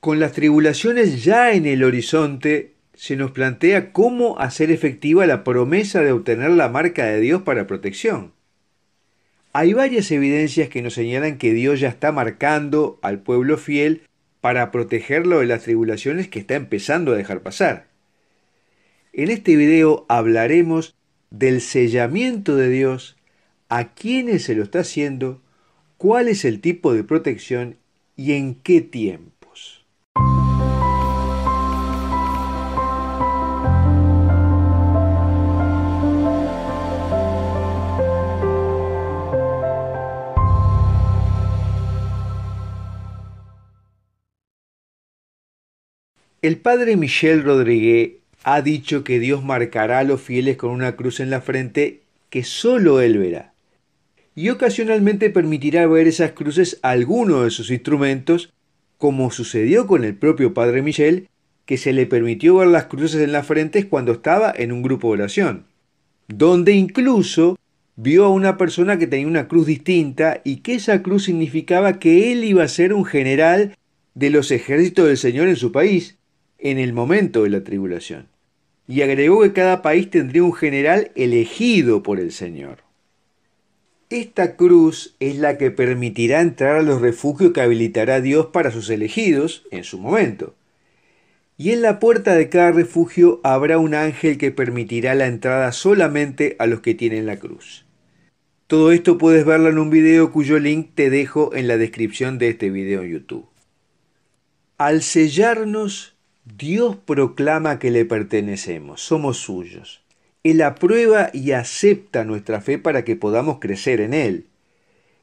con las tribulaciones ya en el horizonte, se nos plantea cómo hacer efectiva la promesa de obtener la marca de Dios para protección. Hay varias evidencias que nos señalan que Dios ya está marcando al pueblo fiel para protegerlo de las tribulaciones que está empezando a dejar pasar. En este video hablaremos del sellamiento de Dios, a quiénes se lo está haciendo, cuál es el tipo de protección y en qué tiempo. El padre Michel Rodríguez ha dicho que Dios marcará a los fieles con una cruz en la frente que solo Él verá. Y ocasionalmente permitirá ver esas cruces a alguno de sus instrumentos, como sucedió con el propio padre Michel, que se le permitió ver las cruces en las frentes cuando estaba en un grupo de oración, donde incluso vio a una persona que tenía una cruz distinta y que esa cruz significaba que él iba a ser un general de los ejércitos del Señor en su país, en el momento de la tribulación. Y agregó que cada país tendría un general elegido por el Señor. Esta cruz es la que permitirá entrar a los refugios que habilitará Dios para sus elegidos en su momento. Y en la puerta de cada refugio habrá un ángel que permitirá la entrada solamente a los que tienen la cruz. Todo esto puedes verlo en un video cuyo link te dejo en la descripción de este video en YouTube. Al sellarnos Dios proclama que le pertenecemos, somos suyos. Él aprueba y acepta nuestra fe para que podamos crecer en Él.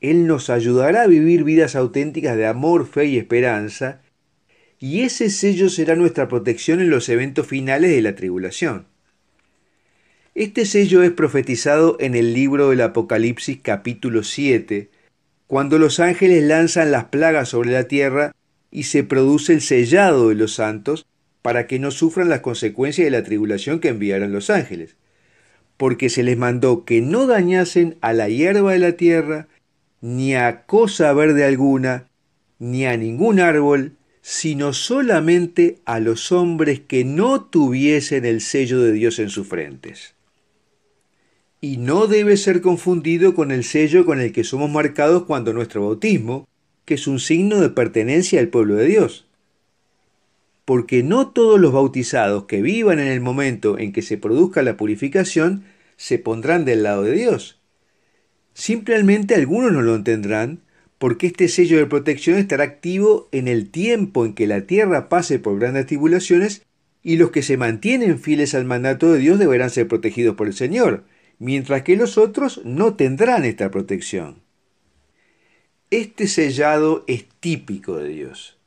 Él nos ayudará a vivir vidas auténticas de amor, fe y esperanza, y ese sello será nuestra protección en los eventos finales de la tribulación. Este sello es profetizado en el libro del Apocalipsis capítulo 7, cuando los ángeles lanzan las plagas sobre la tierra y se produce el sellado de los santos para que no sufran las consecuencias de la tribulación que enviaron los ángeles, porque se les mandó que no dañasen a la hierba de la tierra, ni a cosa verde alguna, ni a ningún árbol, sino solamente a los hombres que no tuviesen el sello de Dios en sus frentes. Y no debe ser confundido con el sello con el que somos marcados cuando nuestro bautismo, que es un signo de pertenencia al pueblo de Dios. Porque no todos los bautizados que vivan en el momento en que se produzca la purificación se pondrán del lado de Dios. Simplemente algunos no lo entenderán porque este sello de protección estará activo en el tiempo en que la tierra pase por grandes tribulaciones y los que se mantienen fieles al mandato de Dios deberán ser protegidos por el Señor, mientras que los otros no tendrán esta protección. Este sellado es típico de Dios.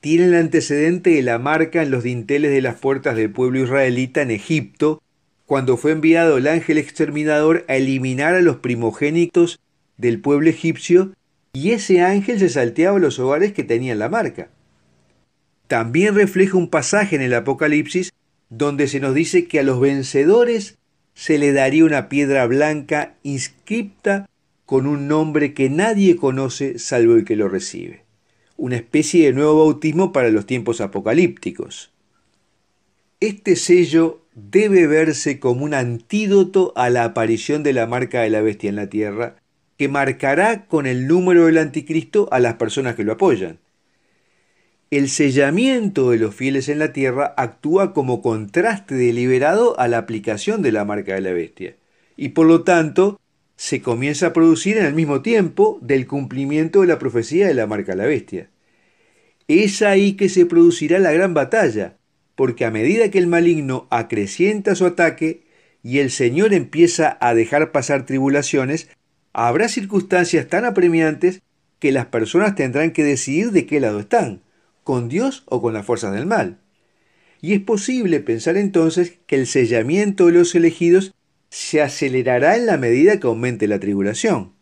Tiene el antecedente de la marca en los dinteles de las puertas del pueblo israelita en Egipto, cuando fue enviado el ángel exterminador a eliminar a los primogénitos del pueblo egipcio, y ese ángel se salteaba los hogares que tenían la marca. También refleja un pasaje en el Apocalipsis donde se nos dice que a los vencedores se le daría una piedra blanca inscripta con un nombre que nadie conoce salvo el que lo recibe. Una especie de nuevo bautismo para los tiempos apocalípticos. Este sello debe verse como un antídoto a la aparición de la marca de la bestia en la tierra, que marcará con el número del anticristo a las personas que lo apoyan. El sellamiento de los fieles en la tierra actúa como contraste deliberado a la aplicación de la marca de la bestia, y por lo tanto se comienza a producir en el mismo tiempo del cumplimiento de la profecía de la marca de la bestia. Es ahí que se producirá la gran batalla, porque a medida que el maligno acrecienta su ataque y el Señor empieza a dejar pasar tribulaciones, habrá circunstancias tan apremiantes que las personas tendrán que decidir de qué lado están, con Dios o con las fuerzas del mal. Y es posible pensar entonces que el sellamiento de los elegidos se acelerará en la medida que aumente la tribulación.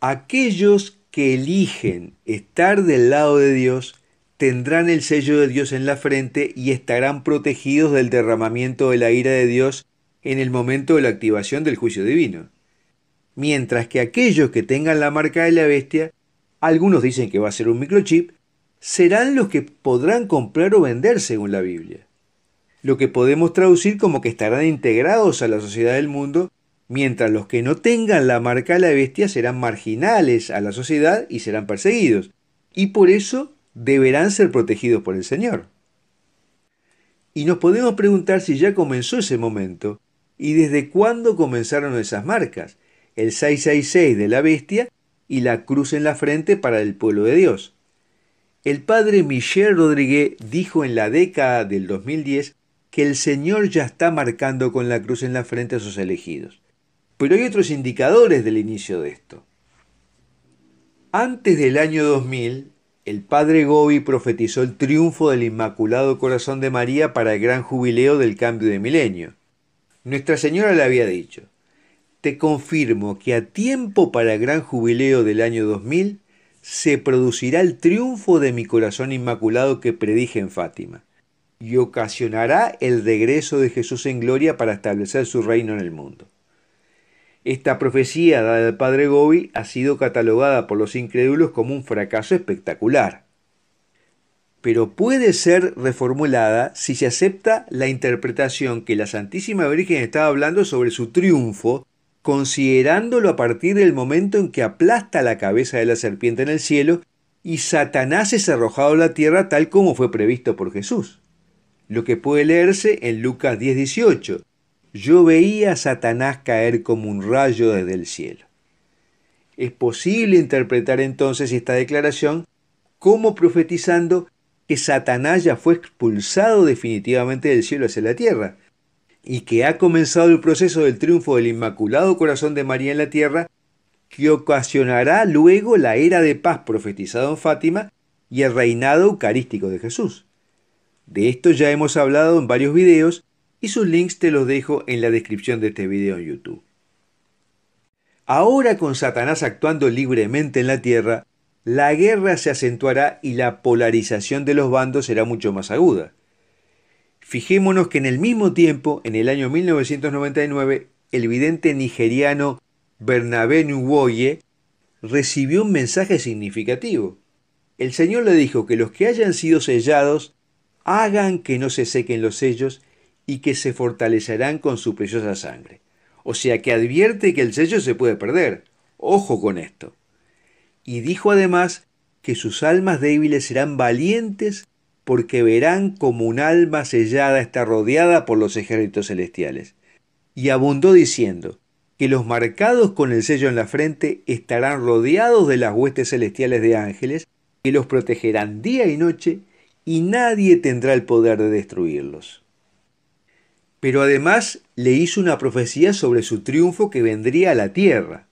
Aquellos que eligen estar del lado de Dios tendrán el sello de Dios en la frente y estarán protegidos del derramamiento de la ira de Dios en el momento de la activación del juicio divino. Mientras que aquellos que tengan la marca de la bestia, algunos dicen que va a ser un microchip, serán los que podrán comprar o vender según la Biblia lo que podemos traducir como que estarán integrados a la sociedad del mundo, mientras los que no tengan la marca de la bestia serán marginales a la sociedad y serán perseguidos, y por eso deberán ser protegidos por el Señor. Y nos podemos preguntar si ya comenzó ese momento, y desde cuándo comenzaron esas marcas, el 666 de la bestia y la cruz en la frente para el pueblo de Dios. El padre Michel Rodríguez dijo en la década del 2010 que el Señor ya está marcando con la cruz en la frente a sus elegidos. Pero hay otros indicadores del inicio de esto. Antes del año 2000, el padre Gobi profetizó el triunfo del Inmaculado Corazón de María para el gran jubileo del cambio de milenio. Nuestra Señora le había dicho, te confirmo que a tiempo para el gran jubileo del año 2000 se producirá el triunfo de mi corazón inmaculado que predije en Fátima y ocasionará el regreso de Jesús en gloria para establecer su reino en el mundo. Esta profecía dada del padre Gobi ha sido catalogada por los incrédulos como un fracaso espectacular. Pero puede ser reformulada si se acepta la interpretación que la Santísima Virgen estaba hablando sobre su triunfo, considerándolo a partir del momento en que aplasta la cabeza de la serpiente en el cielo y Satanás es arrojado a la tierra tal como fue previsto por Jesús lo que puede leerse en Lucas 10:18. Yo veía a Satanás caer como un rayo desde el cielo. Es posible interpretar entonces esta declaración como profetizando que Satanás ya fue expulsado definitivamente del cielo hacia la tierra y que ha comenzado el proceso del triunfo del Inmaculado Corazón de María en la tierra que ocasionará luego la era de paz profetizada en Fátima y el reinado eucarístico de Jesús. De esto ya hemos hablado en varios videos y sus links te los dejo en la descripción de este video en YouTube. Ahora con Satanás actuando libremente en la Tierra, la guerra se acentuará y la polarización de los bandos será mucho más aguda. Fijémonos que en el mismo tiempo, en el año 1999, el vidente nigeriano Bernabé Nwoye recibió un mensaje significativo. El Señor le dijo que los que hayan sido sellados hagan que no se sequen los sellos y que se fortalecerán con su preciosa sangre. O sea que advierte que el sello se puede perder. Ojo con esto. Y dijo además que sus almas débiles serán valientes porque verán como un alma sellada está rodeada por los ejércitos celestiales. Y abundó diciendo que los marcados con el sello en la frente estarán rodeados de las huestes celestiales de ángeles que los protegerán día y noche y nadie tendrá el poder de destruirlos. Pero además le hizo una profecía sobre su triunfo que vendría a la tierra.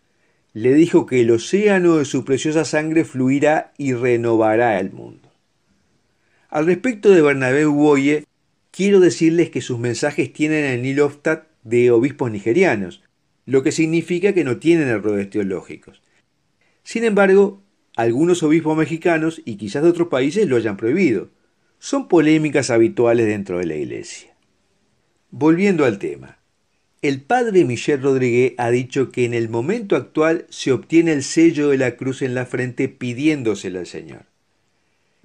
Le dijo que el océano de su preciosa sangre fluirá y renovará el mundo. Al respecto de Bernabé Uboye, quiero decirles que sus mensajes tienen el Niloftat de obispos nigerianos, lo que significa que no tienen errores teológicos. Sin embargo, algunos obispos mexicanos y quizás de otros países lo hayan prohibido son polémicas habituales dentro de la Iglesia. Volviendo al tema, el padre Michel Rodríguez ha dicho que en el momento actual se obtiene el sello de la cruz en la frente pidiéndosela al Señor.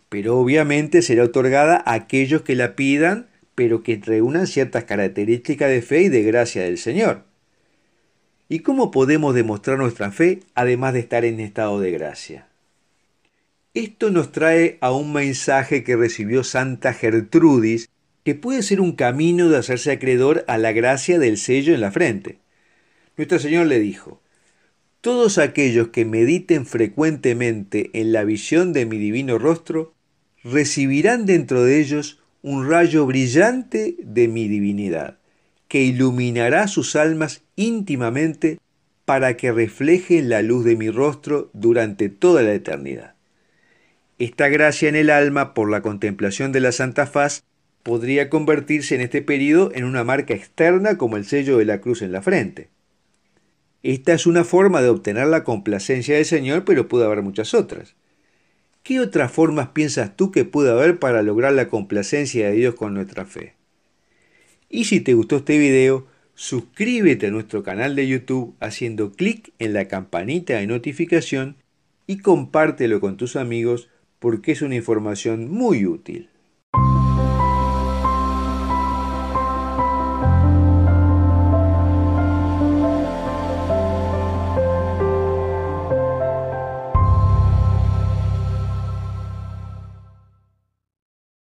Pero obviamente será otorgada a aquellos que la pidan, pero que reúnan ciertas características de fe y de gracia del Señor. ¿Y cómo podemos demostrar nuestra fe además de estar en estado de gracia? Esto nos trae a un mensaje que recibió Santa Gertrudis, que puede ser un camino de hacerse acreedor a la gracia del sello en la frente. Nuestro Señor le dijo, Todos aquellos que mediten frecuentemente en la visión de mi divino rostro, recibirán dentro de ellos un rayo brillante de mi divinidad, que iluminará sus almas íntimamente para que reflejen la luz de mi rostro durante toda la eternidad. Esta gracia en el alma por la contemplación de la Santa Faz podría convertirse en este periodo en una marca externa como el sello de la cruz en la frente. Esta es una forma de obtener la complacencia del Señor, pero puede haber muchas otras. ¿Qué otras formas piensas tú que puede haber para lograr la complacencia de Dios con nuestra fe? Y si te gustó este video, suscríbete a nuestro canal de YouTube haciendo clic en la campanita de notificación y compártelo con tus amigos porque es una información muy útil.